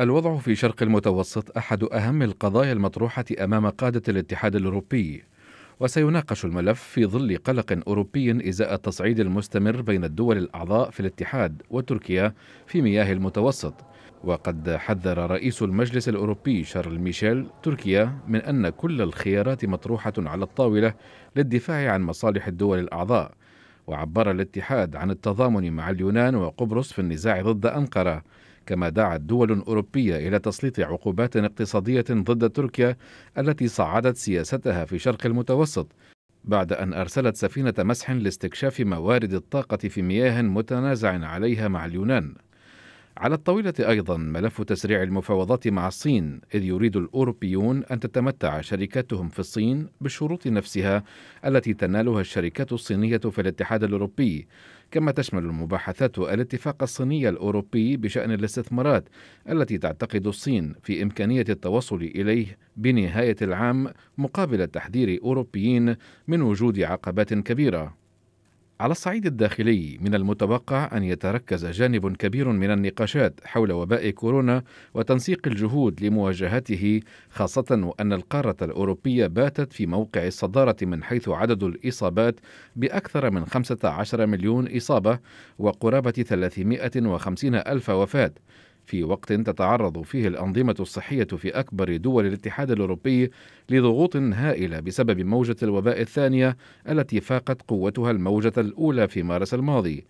الوضع في شرق المتوسط أحد أهم القضايا المطروحة أمام قادة الاتحاد الأوروبي وسيناقش الملف في ظل قلق أوروبي إزاء التصعيد المستمر بين الدول الأعضاء في الاتحاد وتركيا في مياه المتوسط وقد حذر رئيس المجلس الأوروبي شارل ميشيل تركيا من أن كل الخيارات مطروحة على الطاولة للدفاع عن مصالح الدول الأعضاء وعبر الاتحاد عن التضامن مع اليونان وقبرص في النزاع ضد أنقرة كما دعت دول أوروبية إلى تسليط عقوبات اقتصادية ضد تركيا التي صعدت سياستها في شرق المتوسط بعد أن أرسلت سفينة مسح لاستكشاف موارد الطاقة في مياه متنازع عليها مع اليونان على الطاولة أيضا ملف تسريع المفاوضات مع الصين إذ يريد الأوروبيون أن تتمتع شركاتهم في الصين بالشروط نفسها التي تنالها الشركات الصينية في الاتحاد الأوروبي كما تشمل المباحثات الاتفاق الصيني الأوروبي بشأن الاستثمارات التي تعتقد الصين في إمكانية التوصل إليه بنهاية العام مقابل تحذير أوروبيين من وجود عقبات كبيرة على الصعيد الداخلي من المتوقع أن يتركز جانب كبير من النقاشات حول وباء كورونا وتنسيق الجهود لمواجهته خاصة وأن القارة الأوروبية باتت في موقع الصدارة من حيث عدد الإصابات بأكثر من 15 مليون إصابة وقرابة 350 ألف وفاة في وقت تتعرض فيه الأنظمة الصحية في أكبر دول الاتحاد الأوروبي لضغوط هائلة بسبب موجة الوباء الثانية التي فاقت قوتها الموجة الأولى في مارس الماضي.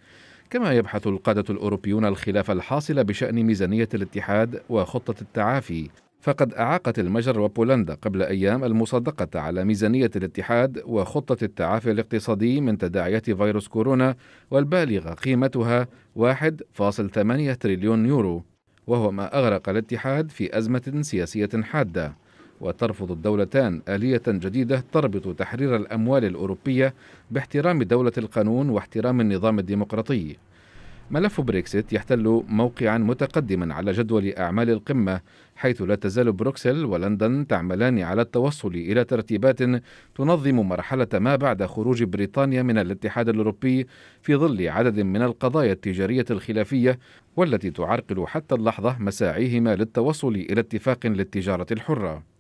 كما يبحث القادة الأوروبيون الخلاف الحاصل بشأن ميزانية الاتحاد وخطة التعافي فقد أعاقت المجر وبولندا قبل أيام المصادقة على ميزانية الاتحاد وخطة التعافي الاقتصادي من تداعيات فيروس كورونا والبالغة قيمتها 1.8 تريليون يورو وهو ما أغرق الاتحاد في أزمة سياسية حادة وترفض الدولتان آلية جديدة تربط تحرير الأموال الأوروبية باحترام دولة القانون واحترام النظام الديمقراطي ملف بريكسيت يحتل موقعا متقدما على جدول أعمال القمة حيث لا تزال بروكسل ولندن تعملان على التوصل إلى ترتيبات تنظم مرحلة ما بعد خروج بريطانيا من الاتحاد الأوروبي في ظل عدد من القضايا التجارية الخلافية والتي تعرقل حتى اللحظة مساعيهما للتوصل إلى اتفاق للتجارة الحرة